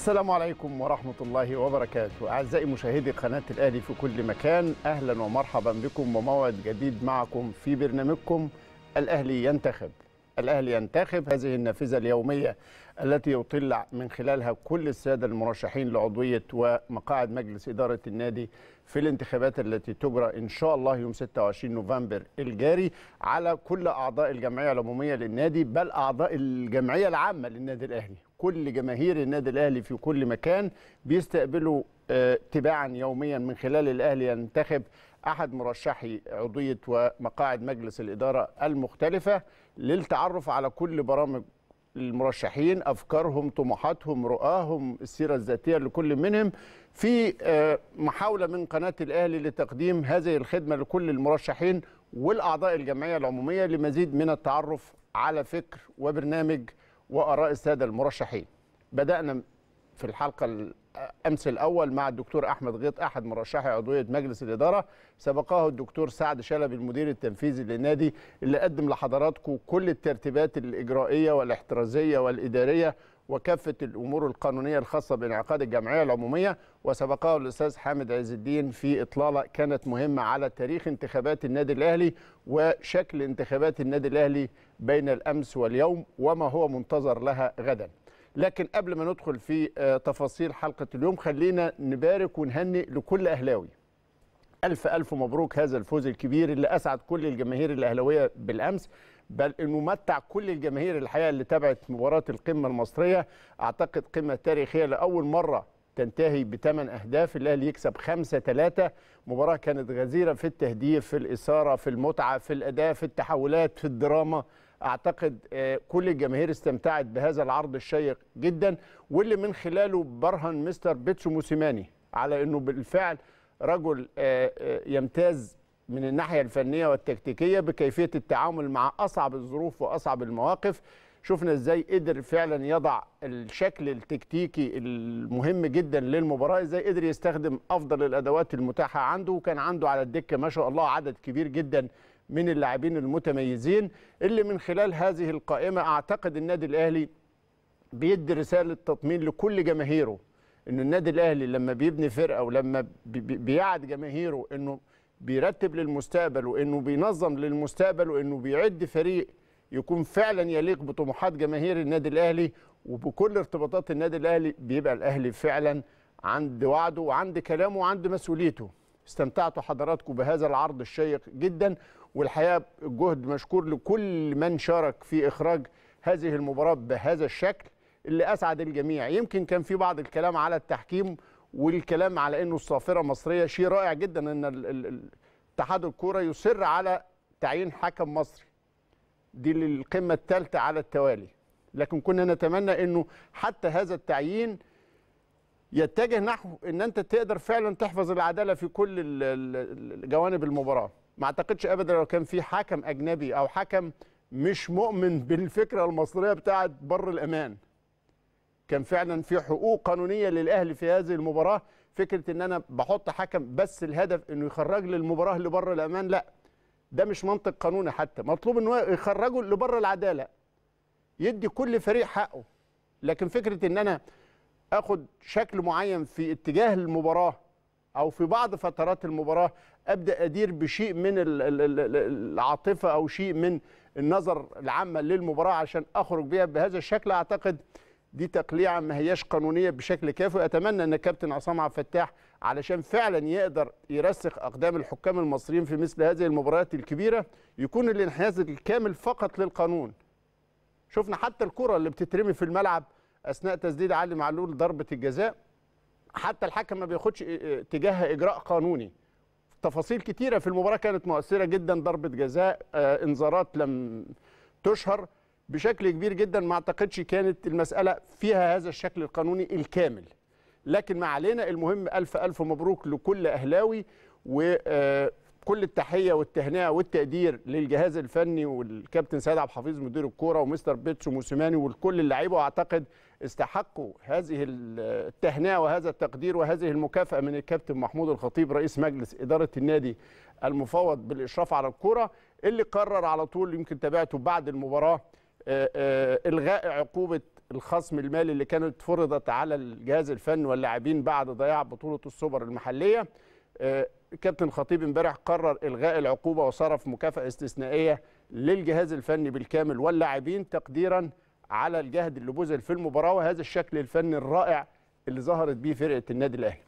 السلام عليكم ورحمة الله وبركاته أعزائي مشاهدي قناة الأهلي في كل مكان أهلا ومرحبا بكم وموعد جديد معكم في برنامجكم الأهلي ينتخب الأهلي ينتخب هذه النافذة اليومية التي يطلع من خلالها كل السادة المرشحين لعضوية ومقاعد مجلس إدارة النادي في الانتخابات التي تجرى إن شاء الله يوم 26 نوفمبر الجاري على كل أعضاء الجمعية العمومية للنادي بل أعضاء الجمعية العامة للنادي الأهلي كل جماهير النادي الاهلي في كل مكان بيستقبلوا آه، تباعا يوميا من خلال الاهلي ينتخب احد مرشحي عضويه ومقاعد مجلس الاداره المختلفه للتعرف على كل برامج المرشحين افكارهم طموحاتهم رؤاهم السيره الذاتيه لكل منهم في آه، محاوله من قناه الاهلي لتقديم هذه الخدمه لكل المرشحين والاعضاء الجمعيه العموميه لمزيد من التعرف على فكر وبرنامج وآراء السادة المرشحين بدأنا في الحلقة امس الاول مع الدكتور احمد غيط احد مرشحي عضويه مجلس الاداره سبقه الدكتور سعد شلبي المدير التنفيذي للنادي اللي قدم لحضراتكم كل الترتيبات الاجرائيه والاحترازيه والاداريه وكافه الامور القانونيه الخاصه بانعقاد الجمعيه العموميه وسبقه الاستاذ حامد عز الدين في اطلاله كانت مهمه على تاريخ انتخابات النادي الاهلي وشكل انتخابات النادي الاهلي بين الامس واليوم وما هو منتظر لها غدا لكن قبل ما ندخل في آه، تفاصيل حلقه اليوم خلينا نبارك ونهنئ لكل اهلاوي الف الف مبروك هذا الفوز الكبير اللي اسعد كل الجماهير الاهلاويه بالامس بل انه متع كل الجماهير الحقيقه اللي تابعت مباراه القمه المصريه اعتقد قمه تاريخيه لاول مره تنتهي بثمان اهداف الاهلي يكسب 5 3 مباراه كانت غزيره في التهديف في الاثاره في المتعه في الاداء في التحولات في الدراما اعتقد آه، كل الجماهير استمتعت بهذا العرض الشيق جدا واللي من خلاله برهن مستر بيتسو موسيماني على انه بالفعل رجل آه، آه، يمتاز من الناحيه الفنيه والتكتيكيه بكيفيه التعامل مع اصعب الظروف واصعب المواقف شفنا ازاي قدر فعلا يضع الشكل التكتيكي المهم جدا للمباراه ازاي قدر يستخدم افضل الادوات المتاحه عنده وكان عنده على الدكه ما شاء الله عدد كبير جدا من اللاعبين المتميزين اللي من خلال هذه القائمه اعتقد النادي الاهلي بيدي رساله تطمين لكل جماهيره أن النادي الاهلي لما بيبني فرقه ولما بيعد جماهيره انه بيرتب للمستقبل وانه بينظم للمستقبل وانه بيعد فريق يكون فعلا يليق بطموحات جماهير النادي الاهلي وبكل ارتباطات النادي الاهلي بيبقى الاهلي فعلا عند وعده وعند كلامه وعند مسؤوليته استمتعتوا حضراتكم بهذا العرض الشيق جدا والحقيقه الجهد مشكور لكل من شارك في اخراج هذه المباراه بهذا الشكل اللي اسعد الجميع يمكن كان في بعض الكلام على التحكيم والكلام على انه الصافره مصريه شيء رائع جدا ان اتحاد الكوره يصر على تعيين حكم مصري دي للقمه الثالثه على التوالي لكن كنا نتمنى انه حتى هذا التعيين يتجه نحو ان انت تقدر فعلا تحفظ العداله في كل جوانب المباراه ما اعتقدش ابدا لو كان في حكم اجنبي او حكم مش مؤمن بالفكره المصريه بتاعه بر الامان كان فعلا في حقوق قانونيه للاهلي في هذه المباراه فكره ان انا بحط حكم بس الهدف انه يخرج لي المباراه لبر الامان لا ده مش منطق قانوني حتى مطلوب ان هو يخرجه لبر العداله يدي كل فريق حقه لكن فكره ان انا اخد شكل معين في اتجاه المباراه او في بعض فترات المباراه ابدا ادير بشيء من العاطفه او شيء من النظر العامه للمباراه عشان اخرج بها بهذا الشكل اعتقد دي تقليعه ما هياش قانونيه بشكل كافي واتمنى ان الكابتن عصام عبد الفتاح علشان فعلا يقدر يرسخ اقدام الحكام المصريين في مثل هذه المباريات الكبيره يكون الانحياز الكامل فقط للقانون شفنا حتى الكره اللي بتترمي في الملعب اثناء تسديد علي معلول ضربه الجزاء حتى الحكم ما بياخدش تجاهها اجراء قانوني تفاصيل كتيره في المباراه كانت مؤثره جدا ضربه جزاء آه، انذارات لم تشهر بشكل كبير جدا ما اعتقدش كانت المساله فيها هذا الشكل القانوني الكامل لكن ما علينا المهم الف الف مبروك لكل اهلاوي وكل آه، التحيه والتهنئه والتقدير للجهاز الفني والكابتن سيد عبد الحفيظ مدير الكوره ومستر بيتسو موسيماني والكل اللعيبه واعتقد استحقوا هذه التهنئه وهذا التقدير وهذه المكافاه من الكابتن محمود الخطيب رئيس مجلس اداره النادي المفوض بالاشراف على الكره اللي قرر على طول يمكن تابعته بعد المباراه آه، آه، الغاء عقوبه الخصم المالي اللي كانت فرضت على الجهاز الفني واللاعبين بعد ضياع بطوله السوبر المحليه آه، كابتن الخطيب امبارح قرر الغاء العقوبه وصرف مكافاه استثنائيه للجهاز الفني بالكامل واللاعبين تقديرا على الجهد اللي بذل في المباراه وهذا الشكل الفني الرائع اللي ظهرت بيه فرقه النادي الاهلي